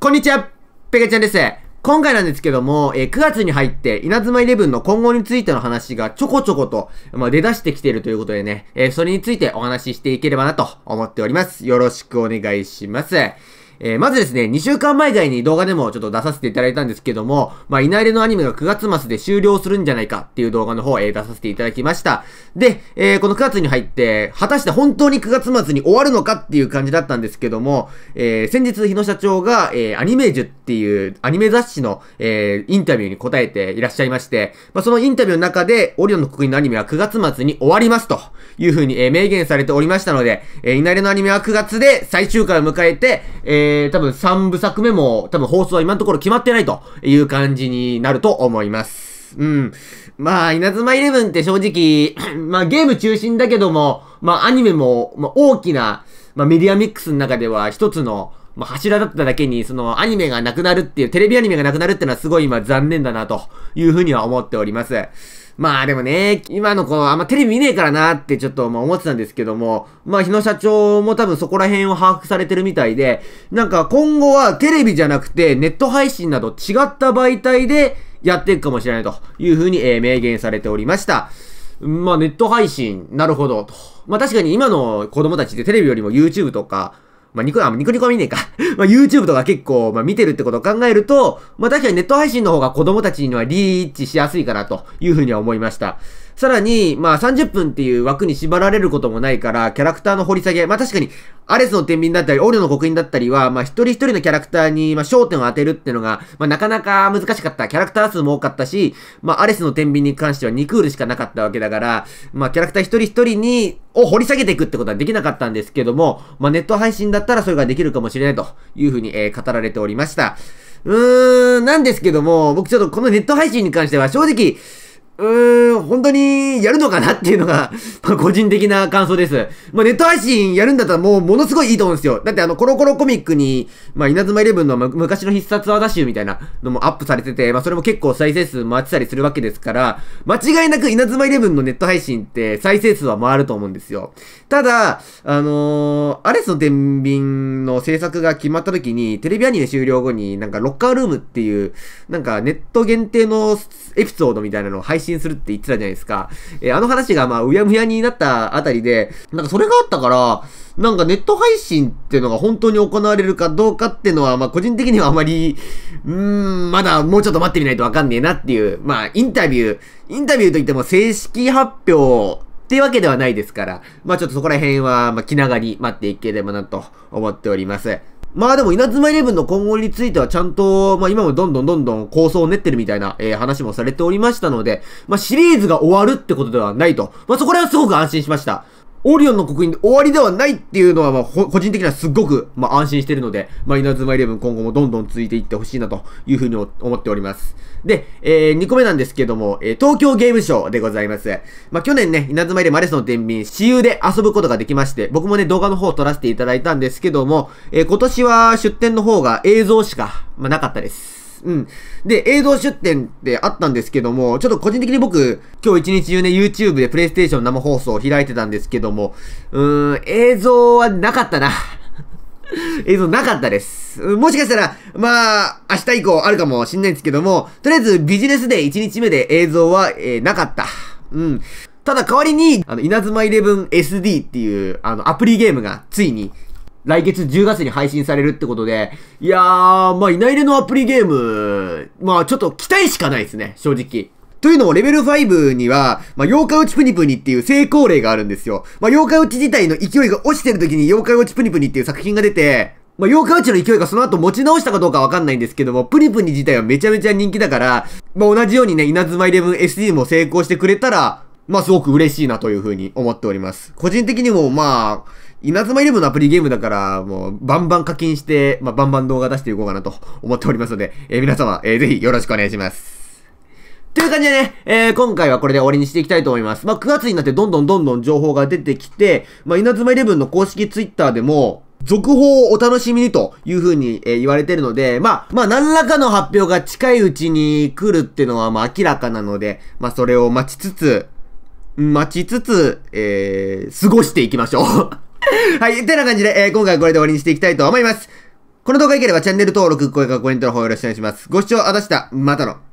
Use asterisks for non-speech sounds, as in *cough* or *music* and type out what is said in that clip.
こんにちはペガちゃんです今回なんですけども、えー、9月に入って、稲妻イレブンの今後についての話がちょこちょこと、まあ、出だしてきているということでね、えー、それについてお話ししていければなと思っております。よろしくお願いします。えー、まずですね、2週間前ぐらいに動画でもちょっと出させていただいたんですけども、まあ、稲入れのアニメが9月末で終了するんじゃないかっていう動画の方、えー、出させていただきました。で、えー、この9月に入って、果たして本当に9月末に終わるのかっていう感じだったんですけども、えー、先日日野社長が、えー、アニメージュっていうアニメ雑誌の、えー、インタビューに答えていらっしゃいまして、まあ、そのインタビューの中で、オリオンの刻印のアニメは9月末に終わりますというふうに、えー、明言されておりましたので、えー、稲入れのアニメは9月で最終回を迎えて、えーえー、多分3部作目も、多分放送は今のところ決まってないという感じになると思います。うん。まあ、稲妻イレブンって正直、*clears throat* まあゲーム中心だけども、まあアニメも、まあ、大きな、まあメディアミックスの中では一つの、まあ、柱だっただけに、そのアニメがなくなるっていう、テレビアニメがなくなるっていうのはすごい今残念だなというふうには思っております。まあでもね、今の子あんまテレビ見ねえからなってちょっとまあ思ってたんですけども、まあ日野社長も多分そこら辺を把握されてるみたいで、なんか今後はテレビじゃなくてネット配信など違った媒体でやっていくかもしれないというふうに、え明言されておりました。まあネット配信、なるほどと。まあ確かに今の子供たちってテレビよりも YouTube とか、まあ、ニコ、あ、ニコニコは見ねえか *laughs* まあ、YouTube とか結構、まあ、見てるってことを考えると、まあ、確かにネット配信の方が子供たちにはリーチしやすいかなというふうには思いました。さらに、まあ30分っていう枠に縛られることもないから、キャラクターの掘り下げ、まあ確かに、アレスの天秤だったり、オールの刻印だったりは、まあ一人一人のキャラクターに、まあ焦点を当てるってのが、まあなかなか難しかった。キャラクター数も多かったし、まあアレスの天秤に関しては2クールしかなかったわけだから、まあキャラクター一人一人に、を掘り下げていくってことはできなかったんですけども、まあネット配信だったらそれができるかもしれないというふうに、えー、語られておりました。うーん、なんですけども、僕ちょっとこのネット配信に関しては正直、うーん、本当にやるのかなっていうのが *laughs* ま個人的な感想です。まあ、ネット配信やるんだったらもうものすごいいいと思うんですよ。だってあの、コロコロコミックに、まあ、稲妻イレブンの昔の必殺技集みたいなのもアップされてて、まあ、それも結構再生数回ってたりするわけですから、間違いなく稲妻イレブンのネット配信って再生数は回ると思うんですよ。ただ、あのー、アレスの天秤の制作が決まった時に、テレビアニメ終了後になんかロッカールームっていう、なんかネット限定のエピソードみたいなのを配信信するって言ってたじゃないですか。えー、あの話がまあ、うやむやになったあたりで、なんかそれがあったから、なんかネット配信っていうのが本当に行われるかどうかっていうのは、まあ個人的にはあまり、うーん、まだもうちょっと待ってみないとわかんねえなっていう、まあインタビュー、インタビューといっても正式発表っていうわけではないですから、まあちょっとそこら辺は、まあ気長に待っていければなと思っております。まあでも、稲妻イレブンの今後についてはちゃんと、まあ今もどんどんどんどん構想を練ってるみたいな、えー、話もされておりましたので、まあシリーズが終わるってことではないと。まあそこらはすごく安心しました。オリオンの刻印で終わりではないっていうのは、まあ、個人的にはすっごく、まあ、安心してるので、まあ、稲妻イレブン今後もどんどん続いていってほしいなというふうに思っております。で、えー、2個目なんですけども、えー、東京ゲームショウでございます。まあ、去年ね、稲妻イレブンアレスの天秤、私有で遊ぶことができまして、僕もね、動画の方を撮らせていただいたんですけども、えー、今年は出展の方が映像しか、まあ、なかったです。。うん。で、映像出展ってあったんですけども、ちょっと個人的に僕、今日一日中ね、YouTube で PlayStation 生放送を開いてたんですけども、うーん、映像はなかったな。*laughs* 映像なかったです。もしかしたら、まあ、明日以降あるかもしんないんですけども、とりあえずビジネスで1日目で映像は、えー、なかった。うん。ただ代わりに、あの、稲妻11 SD っていう、あの、アプリゲームがついに来月10月に配信されるってことで、いやー、まあ、いないれのアプリゲーム、まあ、ちょっと期待しかないですね、正直。というのも、レベル5には、まあ、妖怪落ちプニプニっていう成功例があるんですよ。まあ、妖怪落ち自体の勢いが落ちてる時に妖怪落ちプニプニっていう作品が出て、まあ、妖怪落ちの勢いがその後持ち直したかどうかわかんないんですけども、プニプニ自体はめちゃめちゃ人気だから、まあ、同じようにね、稲妻 11SD も成功してくれたら、まあ、すごく嬉しいなというふうに思っております。個人的にも、まあ、稲妻イレブンのアプリゲームだから、もう、バンバン課金して、まあ、バンバン動画出していこうかなと思っておりますので、えー、皆様、えー、ぜひよろしくお願いします。という感じでね、えー、今回はこれで終わりにしていきたいと思います。まあ、9月になってどんどんどんどん情報が出てきて、まあ、稲妻イレブンの公式ツイッターでも、続報をお楽しみにという風に、えー、言われてるので、まあ、まあ、何らかの発表が近いうちに来るっていうのは、まあ、明らかなので、まあ、それを待ちつつ、待ちつつ、えー、過ごしていきましょう *laughs* はい、てな感じで、えー、今回はこれで終わりにしていきたいと思います。この動画良ければチャンネル登録、高評価、コメントの方よろしくお願いします。ご視聴あたした、またの。